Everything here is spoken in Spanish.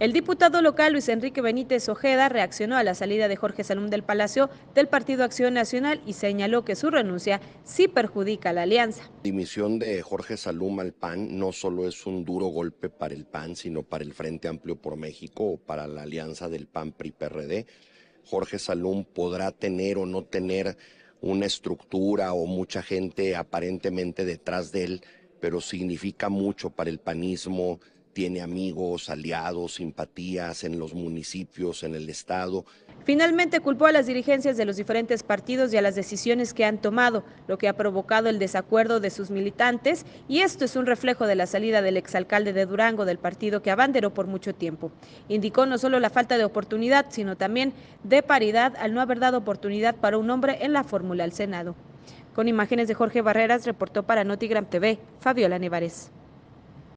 El diputado local Luis Enrique Benítez Ojeda reaccionó a la salida de Jorge Salum del Palacio del Partido Acción Nacional y señaló que su renuncia sí perjudica a la alianza. La dimisión de Jorge Salum al PAN no solo es un duro golpe para el PAN, sino para el Frente Amplio por México o para la alianza del PAN-PRI-PRD. Jorge Salum podrá tener o no tener una estructura o mucha gente aparentemente detrás de él, pero significa mucho para el panismo, tiene amigos, aliados, simpatías en los municipios, en el Estado. Finalmente culpó a las dirigencias de los diferentes partidos y a las decisiones que han tomado, lo que ha provocado el desacuerdo de sus militantes y esto es un reflejo de la salida del exalcalde de Durango del partido que abanderó por mucho tiempo. Indicó no solo la falta de oportunidad, sino también de paridad al no haber dado oportunidad para un hombre en la fórmula al Senado. Con imágenes de Jorge Barreras, reportó para Notigram TV, Fabiola Nevarez.